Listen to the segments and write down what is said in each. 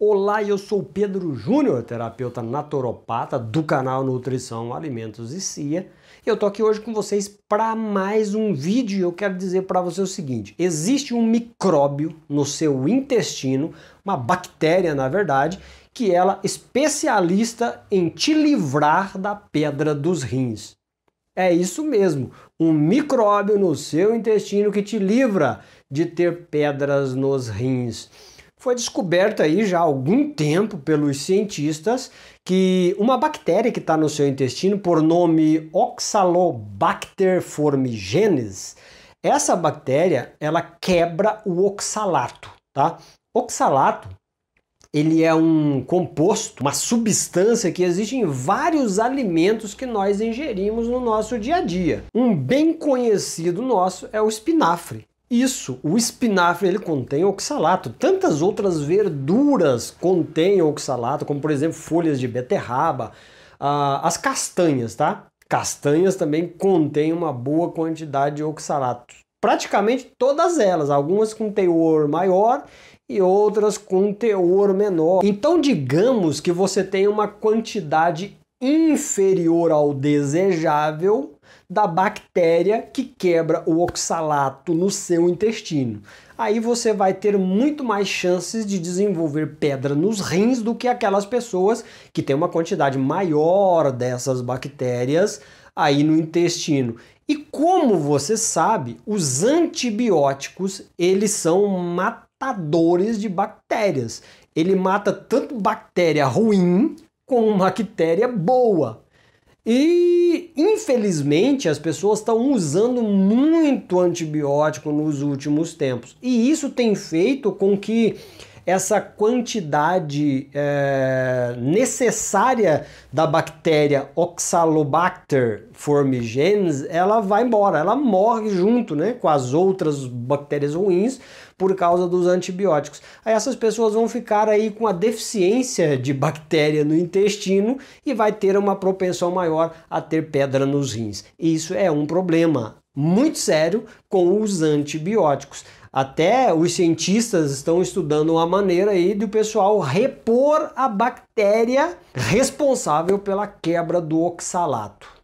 Olá, eu sou Pedro Júnior, terapeuta naturopata do canal Nutrição, Alimentos e Cia. eu tô aqui hoje com vocês para mais um vídeo. Eu quero dizer para você o seguinte: existe um micróbio no seu intestino, uma bactéria, na verdade, que ela é especialista em te livrar da pedra dos rins. É isso mesmo, um micróbio no seu intestino que te livra de ter pedras nos rins. Foi descoberta aí já há algum tempo pelos cientistas que uma bactéria que está no seu intestino, por nome Oxalobacter formigenes, essa bactéria ela quebra o oxalato, tá? Oxalato ele é um composto, uma substância que existe em vários alimentos que nós ingerimos no nosso dia a dia. Um bem conhecido nosso é o espinafre. Isso, o espinafre ele contém oxalato. Tantas outras verduras contêm oxalato, como por exemplo folhas de beterraba, uh, as castanhas, tá? Castanhas também contêm uma boa quantidade de oxalato. Praticamente todas elas, algumas com teor maior e outras com teor menor. Então digamos que você tem uma quantidade inferior ao desejável da bactéria que quebra o oxalato no seu intestino. Aí você vai ter muito mais chances de desenvolver pedra nos rins do que aquelas pessoas que têm uma quantidade maior dessas bactérias aí no intestino. E como você sabe, os antibióticos, eles são matadores de bactérias. Ele mata tanto bactéria ruim com uma bactéria boa. E infelizmente as pessoas estão usando muito antibiótico nos últimos tempos. E isso tem feito com que essa quantidade é, necessária da bactéria Oxalobacter formigenes, ela vai embora, ela morre junto né, com as outras bactérias ruins por causa dos antibióticos. Aí essas pessoas vão ficar aí com a deficiência de bactéria no intestino e vai ter uma propensão maior a ter pedra nos rins. Isso é um problema muito sério com os antibióticos. Até os cientistas estão estudando uma maneira aí do pessoal repor a bactéria responsável pela quebra do oxalato.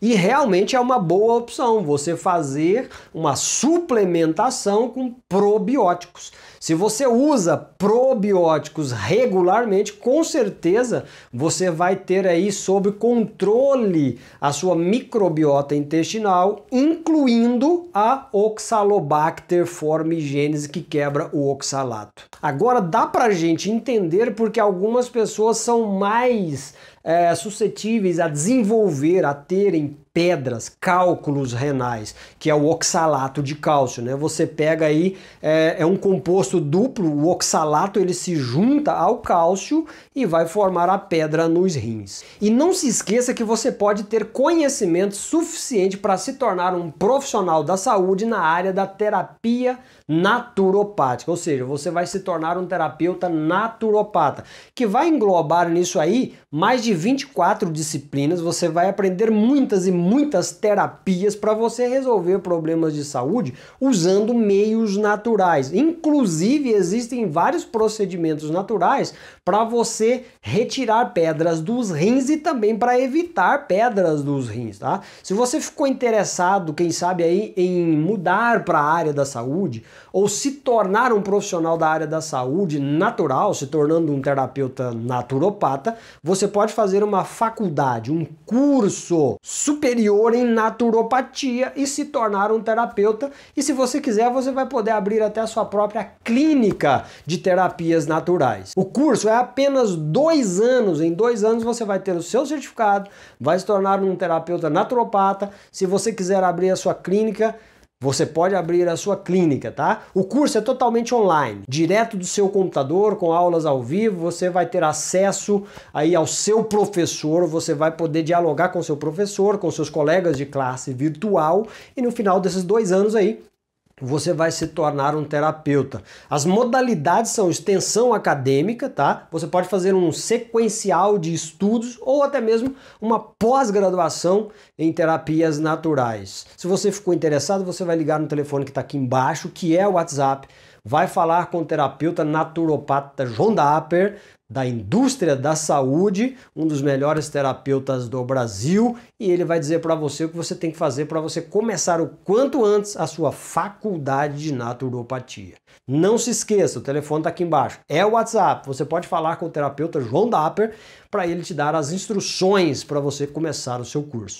E realmente é uma boa opção você fazer uma suplementação com probióticos. Se você usa probióticos regularmente, com certeza você vai ter aí sob controle a sua microbiota intestinal, incluindo a Oxalobacter formigenes que quebra o oxalato. Agora dá pra gente entender porque algumas pessoas são mais é, suscetíveis a desenvolver, a ter serem pedras, cálculos renais, que é o oxalato de cálcio. Né? Você pega aí, é, é um composto duplo, o oxalato ele se junta ao cálcio e vai formar a pedra nos rins. E não se esqueça que você pode ter conhecimento suficiente para se tornar um profissional da saúde na área da terapia naturopática, ou seja, você vai se tornar um terapeuta naturopata, que vai englobar nisso aí mais de 24 disciplinas, você vai aprender muitas e muitas terapias para você resolver problemas de saúde usando meios naturais. Inclusive, existem vários procedimentos naturais para você retirar pedras dos rins e também para evitar pedras dos rins, tá? Se você ficou interessado, quem sabe aí em mudar para a área da saúde ou se tornar um profissional da área da saúde natural, se tornando um terapeuta naturopata, você pode fazer uma faculdade, um curso super superior em naturopatia e se tornar um terapeuta. E se você quiser, você vai poder abrir até a sua própria clínica de terapias naturais. O curso é apenas dois anos. Em dois anos você vai ter o seu certificado, vai se tornar um terapeuta naturopata. Se você quiser abrir a sua clínica, você pode abrir a sua clínica, tá? O curso é totalmente online, direto do seu computador, com aulas ao vivo, você vai ter acesso aí ao seu professor, você vai poder dialogar com seu professor, com seus colegas de classe virtual e no final desses dois anos aí você vai se tornar um terapeuta. As modalidades são extensão acadêmica, tá? Você pode fazer um sequencial de estudos ou até mesmo uma pós-graduação em terapias naturais. Se você ficou interessado, você vai ligar no telefone que está aqui embaixo, que é o WhatsApp. Vai falar com o terapeuta naturopata João Dapper da indústria da saúde, um dos melhores terapeutas do Brasil, e ele vai dizer para você o que você tem que fazer para você começar o quanto antes a sua faculdade de naturopatia. Não se esqueça, o telefone está aqui embaixo. É o WhatsApp. Você pode falar com o terapeuta João Dapper para ele te dar as instruções para você começar o seu curso.